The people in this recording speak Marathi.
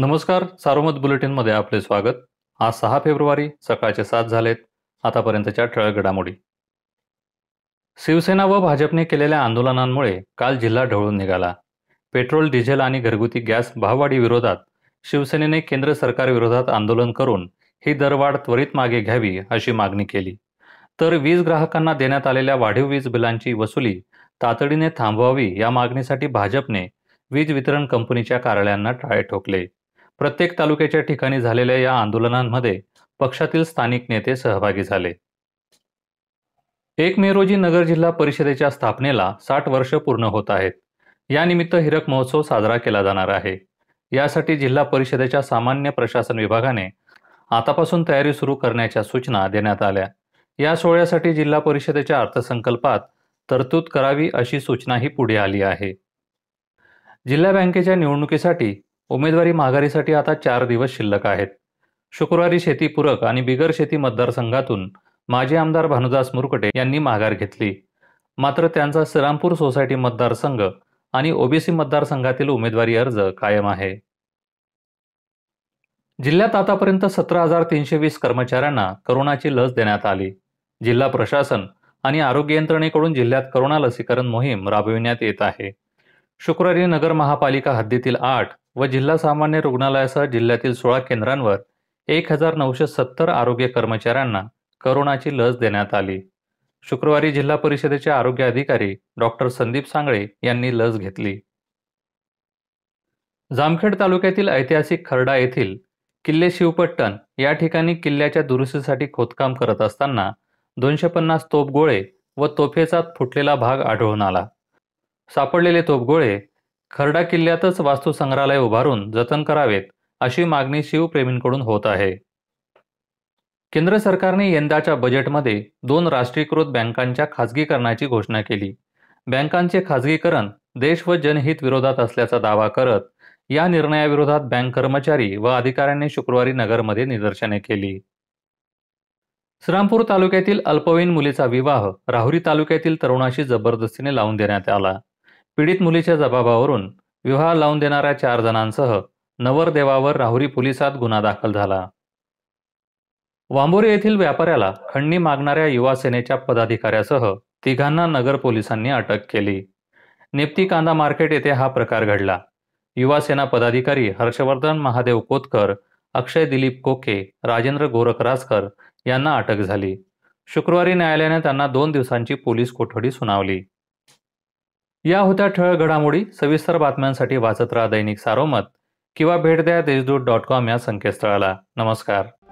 नमस्कार सार्वमत बुलेटिनमध्ये आपले स्वागत आज सहा फेब्रुवारी सकाळचे सात झालेत आतापर्यंतच्या ठळक घडामोडी शिवसेना व भाजपने केलेल्या आंदोलनांमुळे काल जिल्हा ढवळून निघाला पेट्रोल डिझेल आणि घरगुती गॅस भाववाढी विरोधात शिवसेनेने केंद्र सरकार विरोधात आंदोलन करून ही दरवाढ त्वरित मागे घ्यावी अशी मागणी केली तर वीज ग्राहकांना देण्यात आलेल्या वाढीव वीज बिलांची वसुली तातडीने थांबवावी या मागणीसाठी भाजपने वीज वितरण कंपनीच्या कार्यालयांना टाळे ठोकले प्रत्येक तालुक्याच्या ठिकाणी झालेल्या या आंदोलनांमध्ये पक्षातील स्थानिक नेते सहभागी झाले एक मे रोजी नगर जिल्हा परिषदेच्या स्थापनेला साठ वर्ष पूर्ण होत आहेत निमित्त हिरक महोत्सव साजरा केला जाणार आहे यासाठी जिल्हा परिषदेच्या सामान्य प्रशासन विभागाने आतापासून तयारी सुरू करण्याच्या सूचना देण्यात आल्या या सोहळ्यासाठी जिल्हा परिषदेच्या अर्थसंकल्पात तरतूद करावी अशी सूचनाही पुढे आली आहे जिल्हा बँकेच्या निवडणुकीसाठी उमेदवारी माघारीसाठी आता चार दिवस शिल्लक आहेत शुक्रवारी शेतीपूरक आणि बिगर शेती मतदारसंघातून माजी आमदार भानुदास मुरकटे यांनी माघार घेतली मात्र त्यांचा श्रीरामपूर सोसायटी मतदारसंघ आणि ओबीसी मतदारसंघातील उमेदवारी अर्ज कायम आहे जिल्ह्यात आतापर्यंत सतरा हजार तीनशे वीस कर्मचाऱ्यांना करोनाची लस देण्यात आली जिल्हा प्रशासन आणि आरोग्य यंत्रणेकडून जिल्ह्यात करोना लसीकरण मोहीम राबविण्यात येत आहे शुक्रवारी नगर महापालिका हद्दीतील आठ व जिल्हा सामान्य रुग्णालयासह जिल्ह्यातील सोळा केंद्रांवर एक हजार नऊशे सत्तर आरोग्य कर्मचाऱ्यांना करोनाची लस देण्यात आली शुक्रवारी जिल्हा परिषदेचे आरोग्य अधिकारी डॉक्टर संदीप सांगळे यांनी लस घेतली जामखेड तालुक्यातील ऐतिहासिक खरडा येथील किल्ले शिवपट्टण या ठिकाणी किल्ल्याच्या दुरुस्तीसाठी खोदकाम करत असताना दोनशे पन्नास तोफ गोळे व तोफेचा फुटलेला भाग आढळून आला सापडलेले तोपगोळे खरडा किल्ल्यातच वास्तुसंग्रहालय उभारून जतन करावेत अशी मागणी शिवप्रेमींकडून होत आहे केंद्र सरकारने यंदाच्या बजेटमध्ये दोन राष्ट्रीयकृत बँकांच्या खाजगीकरणाची घोषणा केली बँकांचे खाजगीकरण देश व जनहित विरोधात असल्याचा दावा करत या निर्णयाविरोधात बँक कर्मचारी व अधिकाऱ्यांनी शुक्रवारी नगरमध्ये निदर्शने केली श्रीरामपूर तालुक्यातील अल्पवयीन मुलीचा विवाह राहुरी तालुक्यातील तरुणाशी जबरदस्तीने लावून देण्यात आला पीडित मुलीच्या जबाबावरून विवाह लावून देणाऱ्या चार जणांसह नवरदेवावर राहुरी पोलिसात गुन्हा दाखल झाला वांबोरे येथील व्यापाऱ्याला खंडणी मागणाऱ्या युवा सेनेच्या पदाधिकाऱ्यासह तिघांना नगर पोलिसांनी अटक केली नेप्ती कांदा मार्केट येथे हा प्रकार घडला युवा सेना पदाधिकारी हर्षवर्धन महादेव कोतकर अक्षय दिलीप कोके राजेंद्र गोरखरासकर यांना अटक झाली शुक्रवारी न्यायालयाने त्यांना दोन दिवसांची पोलीस कोठडी सुनावली या होत्या ठळ घडामोडी सविस्तर बातम्यांसाठी वाचत राहा दैनिक सारोमत किंवा भेट द्या देशदूत डॉट कॉम या संकेतस्थळाला नमस्कार